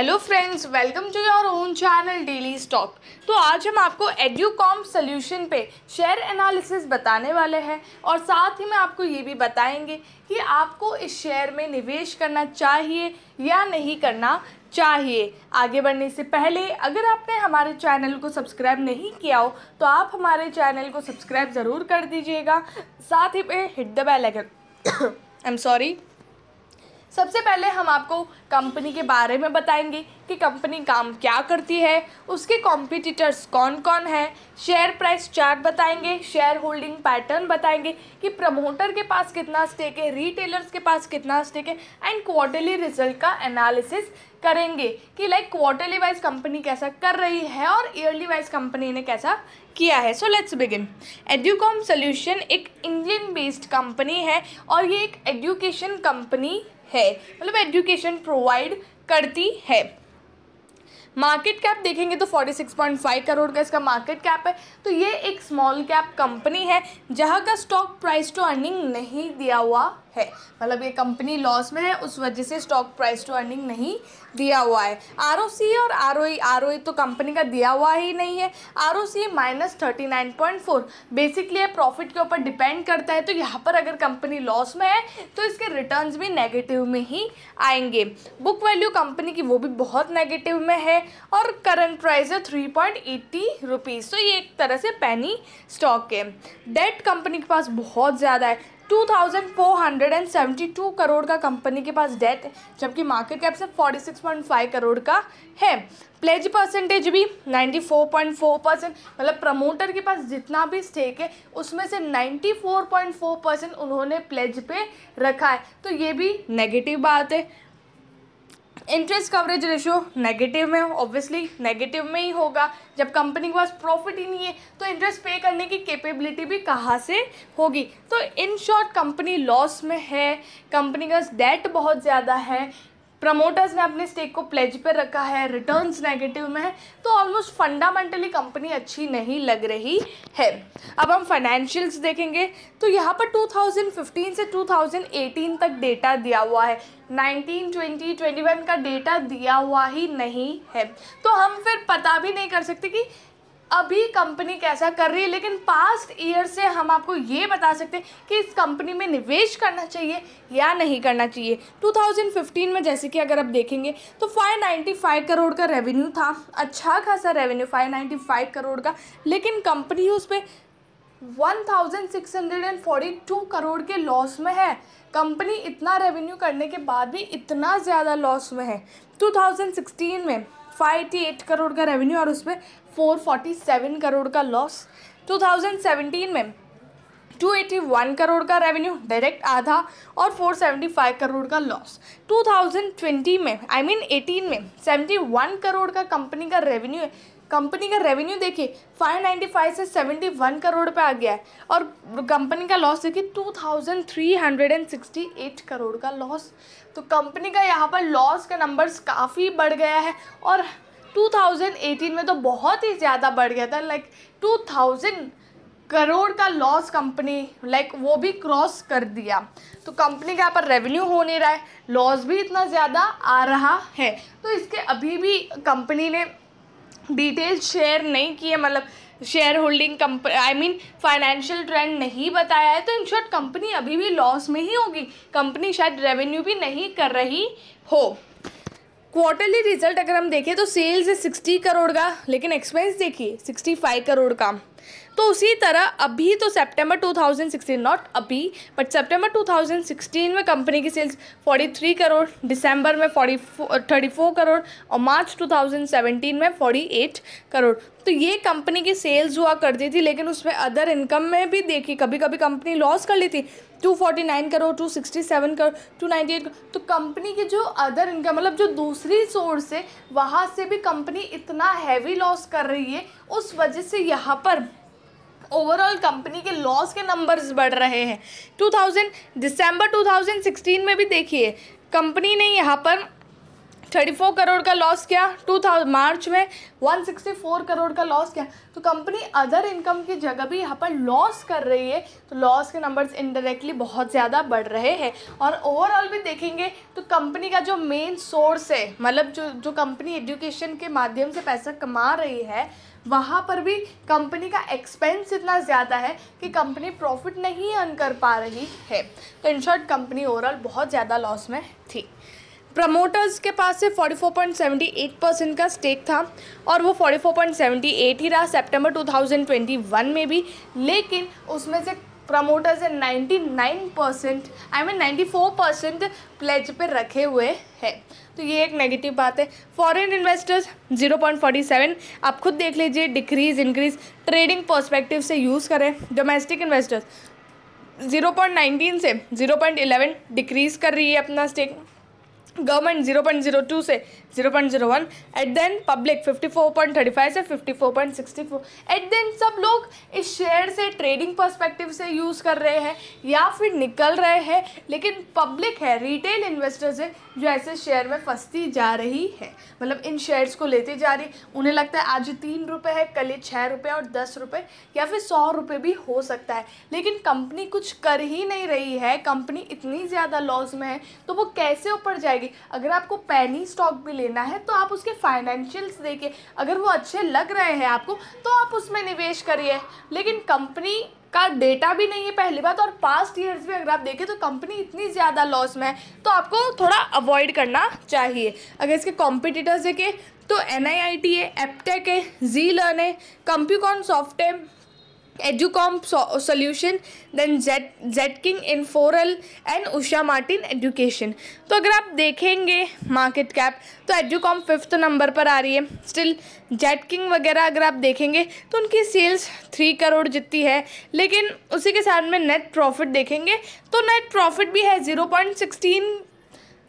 hello friends welcome to your own channel daily stock तो आज हम आपको एड्यूकॉम सोल्यूशन पे शेयर एनालिसिस बताने वाले हैं और साथ ही में आपको ये भी बताएंगे कि आपको इस शेयर में निवेश करना चाहिए या नहीं करना चाहिए आगे बढ़ने से पहले अगर आपने हमारे चैनल को सब्सक्राइब नहीं किया हो तो आप हमारे चैनल को सब्सक्राइब ज़रूर कर दीजिएगा साथ ही पे hit the bell icon I am sorry सबसे पहले हम आपको कंपनी के बारे में बताएंगे कि कंपनी काम क्या करती है उसके कॉम्पिटिटर्स कौन कौन हैं शेयर प्राइस चार्ट बताएंगे शेयर होल्डिंग पैटर्न बताएंगे कि प्रमोटर के पास कितना स्टेक है रिटेलर्स के पास कितना स्टेक है एंड क्वार्टरली रिजल्ट का एनालिसिस करेंगे कि लाइक क्वार्टरली वाइज कंपनी कैसा कर रही है और ईयरली वाइज कंपनी ने कैसा किया है so let's begin Educom solution एक इंडियन बेस्ड कंपनी है और ये एक एजुकेशन कंपनी है मतलब एजुकेशन प्रो प्रोवाइड करती है मार्केट कैप देखेंगे तो 46.5 करोड़ का इसका मार्केट कैप है तो ये एक स्मॉल कैप कंपनी है जहाँ का स्टॉक प्राइस टू अर्निंग नहीं दिया हुआ है मतलब ये कंपनी लॉस में है उस वजह से स्टॉक प्राइस टू अर्निंग नहीं दिया हुआ है आर और आर ओ तो कंपनी का दिया हुआ ही नहीं है R O C minus thirty nine point four basically profit के ऊपर डिपेंड करता है तो यहाँ पर अगर कंपनी लॉस में है तो इसके रिटर्न भी नेगेटिव में ही आएंगे बुक वैल्यू कंपनी की वो भी बहुत नेगेटिव में है और करंट प्राइस है थ्री पॉइंट एट्टी रुपीज़ तो ये एक तरह से पैनी स्टॉक है डेट कंपनी के पास बहुत ज़्यादा है 2,472 करोड़ का कंपनी के पास डेट है जबकि मार्केट कैप सिर्फ 46.5 करोड़ का है प्लेज परसेंटेज भी 94.4 परसेंट मतलब प्रमोटर के पास जितना भी स्टेक है उसमें से 94.4 परसेंट उन्होंने प्लेज पे रखा है तो ये भी नेगेटिव बात है इंटरेस्ट कवरेज रेशियो नेगेटिव में ऑब्वियसली नेगेटिव में ही होगा जब कंपनी के पास प्रॉफिट ही नहीं है तो इंटरेस्ट पे करने की कैपेबिलिटी भी कहाँ से होगी तो इन शॉर्ट कंपनी लॉस में है कंपनी का डेट बहुत ज़्यादा है प्रमोटर्स ने अपने स्टेक को प्लेज पर रखा है रिटर्न्स नेगेटिव में है तो ऑलमोस्ट फंडामेंटली कंपनी अच्छी नहीं लग रही है अब हम फाइनेंशियल्स देखेंगे तो यहाँ पर 2015 से 2018 तक डेटा दिया हुआ है 19, 20, 21 का डेटा दिया हुआ ही नहीं है तो हम फिर पता भी नहीं कर सकते कि अभी कंपनी कैसा कर रही है लेकिन पास्ट ईयर से हम आपको ये बता सकते हैं कि इस कंपनी में निवेश करना चाहिए या नहीं करना चाहिए 2015 में जैसे कि अगर आप देखेंगे तो 595 करोड़ का रेवेन्यू था अच्छा खासा रेवेन्यू 595 करोड़ का लेकिन कंपनी उस पर 1642 करोड़ के लॉस में है कंपनी इतना रेवेन्यू करने के बाद भी इतना ज़्यादा लॉस में है 2016 में 588 करोड़ का रेवेन्यू और उस पर 447 करोड़ का लॉस 2017 में 281 करोड़ का रेवेन्यू डायरेक्ट आधा और 475 करोड़ का लॉस 2020 में आई I मीन mean 18 में 71 करोड़ का कंपनी का रेवेन्यू है कंपनी का रेवेन्यू देखिए 595 से 71 करोड़ पे आ गया है और कंपनी का लॉस देखिए 2368 करोड़ का लॉस तो कंपनी का यहाँ पर लॉस का नंबर्स काफ़ी बढ़ गया है और 2018 में तो बहुत ही ज़्यादा बढ़ गया था लाइक 2000 करोड़ का लॉस कंपनी लाइक वो भी क्रॉस कर दिया तो कंपनी का यहाँ पर रेवेन्यू हो नहीं रहा है लॉस भी इतना ज़्यादा आ रहा है तो इसके अभी भी कंपनी ने डिटेल शेयर नहीं किए मतलब शेयर होल्डिंग कंप आई मीन फाइनेंशियल ट्रेंड नहीं बताया है तो इन शॉर्ट कंपनी अभी भी लॉस में ही होगी कंपनी शायद रेवेन्यू भी नहीं कर रही हो क्वार्टरली रिजल्ट अगर हम देखें तो सेल्स है सिक्सटी करोड़ का लेकिन एक्सपेंस देखिए सिक्सटी फाइव करोड़ का तो उसी तरह अभी तो सितंबर 2016 नॉट अभी बट सितंबर 2016 में कंपनी की सेल्स 43 करोड़ दिसंबर में 44 34 करोड़ और मार्च 2017 में 48 करोड़ तो ये कंपनी की सेल्स हुआ करती थी लेकिन उसमें अदर इनकम में भी देखिए कभी कभी कंपनी लॉस कर ली थी टू फोर्टी नाइन करो टू सिक्सटी सेवन करो टू नाइन्टी एट करो तो कंपनी के जो अदर इनकम मतलब जो दूसरी सोर्स है वहाँ से भी कंपनी इतना हैवी लॉस कर रही है उस वजह से यहाँ पर ओवरऑल कंपनी के लॉस के नंबर्स बढ़ रहे हैं two thousand December two thousand sixteen में भी देखिए कंपनी ने यहाँ पर 34 करोड़ का लॉस किया 2000 मार्च में 164 करोड़ का लॉस किया तो कंपनी अदर इनकम की जगह भी यहाँ पर लॉस कर रही है तो लॉस के नंबर्स इनडायरेक्टली बहुत ज़्यादा बढ़ रहे हैं और ओवरऑल भी देखेंगे तो कंपनी का जो मेन सोर्स है मतलब जो जो कंपनी एजुकेशन के माध्यम से पैसा कमा रही है वहाँ पर भी कंपनी का एक्सपेंस इतना ज़्यादा है कि कंपनी प्रॉफिट नहीं अर्न कर पा रही है तो इन शॉर्ट कंपनी ओवरऑल बहुत ज़्यादा लॉस में थी प्रमोटर्स के पास से 44.78 परसेंट का स्टेक था और वो 44.78 ही रहा सितंबर 2021 में भी लेकिन उसमें से प्रमोटर्स ने 99 percent I mean 94 percent pledge पे रखे हुए हैं तो ये एक नेगेटिव बात है फॉरेन इन्वेस्टर्स 0.47 आप खुद देख लीजिए डिक्रीज इंक्रीज ट्रेडिंग पर्सपेक्टिव से यूज़ करें डोमेस्टिक इन्वेस्टर्स 0.19 से 0.11 डिक्रीज़ कर रही है अपना स्टेक गवर्नमेंट 0.02 से 0.01 एट देन पब्लिक फाइव से 54.64 एट देन सब लोग इस शेयर से ट्रेडिंग पर्सपेक्टिव से यूज़ कर रहे हैं या फिर निकल रहे हैं लेकिन पब्लिक है रिटेल इन्वेस्टर्स है जो ऐसे शेयर में फंसती जा रही है मतलब इन शेयर्स को लेते जा रही उन्हें लगता है आज तीन रुपये है कल ये छः रुपये और दस रुपये या फिर सौ रुपये भी हो सकता है लेकिन कंपनी कुछ कर ही नहीं रही है कंपनी इतनी ज़्यादा लॉस में है तो वो कैसे ऊपर जाएगी अगर आपको पैनी स्टॉक भी लेना है तो आप उसके फाइनेंशियल्स देखिए अगर वो अच्छे लग रहे हैं आपको तो आप उसमें निवेश करिए लेकिन कंपनी का डेटा भी नहीं है पहली बात और पास्ट ईयर्स भी अगर आप देखें तो कंपनी इतनी ज़्यादा लॉस में है तो आपको थोड़ा अवॉइड करना चाहिए अगर इसके कॉम्पिटिटर्स देखें तो एन आई आई टी है एपटेक है जी लर्न है कंप्यूकॉन सॉफ्ट है Educom solution Solution, zed Z इन फोरल एंड उषा मार्टिन एजुकेशन तो अगर आप देखेंगे मार्केट कैप तो एजुकॉम फिफ्थ नंबर पर आ रही है स्टिल जेट किंग वगैरह अगर आप देखेंगे तो उनकी सेल्स थ्री करोड़ जितनी है लेकिन उसी के साथ में नेट प्रॉफिट देखेंगे तो नेट प्रॉफिट भी है zero point sixteen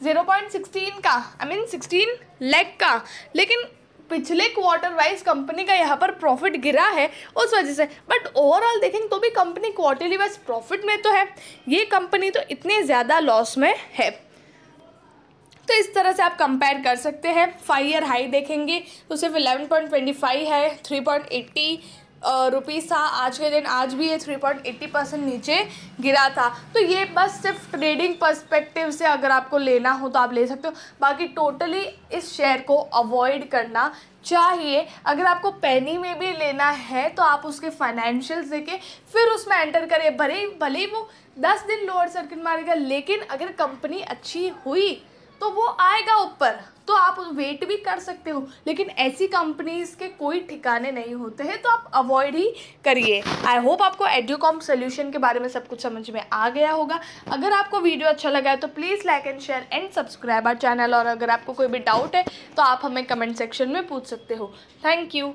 zero point sixteen का आई मीन सिक्सटीन लेक का लेकिन पिछले क्वार्टर वाइज कंपनी का यहाँ पर प्रॉफिट गिरा है उस वजह से बट ओवरऑल देखेंगे तो भी कंपनी क्वार्टरली वाइज प्रॉफिट में तो है ये कंपनी तो इतने ज़्यादा लॉस में है तो इस तरह से आप कंपेयर कर सकते हैं फाइव ईयर हाई देखेंगे तो सिर्फ इलेवन पॉइंट ट्वेंटी फाइव है थ्री पॉइंट एट्टी रुपीज़ था आज के दिन आज भी ये थ्री पॉइंट एट्टी परसेंट नीचे गिरा था तो ये बस सिर्फ ट्रेडिंग पर्सपेक्टिव से अगर आपको लेना हो तो आप ले सकते हो बाकी टोटली इस शेयर को अवॉइड करना चाहिए अगर आपको पैनी में भी लेना है तो आप उसके फाइनेंशियल देखें फिर उसमें एंटर करें भले भले ही वो दस दिन लोअर सर्किट मारेगा लेकिन अगर कंपनी अच्छी हुई तो वो आएगा ऊपर तो आप वेट भी कर सकते हो लेकिन ऐसी कंपनीज़ के कोई ठिकाने नहीं होते हैं तो आप अवॉइड ही करिए आई होप आपको एड्यूकॉम सोल्यूशन के बारे में सब कुछ समझ में आ गया होगा अगर आपको वीडियो अच्छा लगा है तो please like and share and subscribe our channel और अगर आपको कोई भी डाउट है तो आप हमें कमेंट सेक्शन में पूछ सकते हो थैंक यू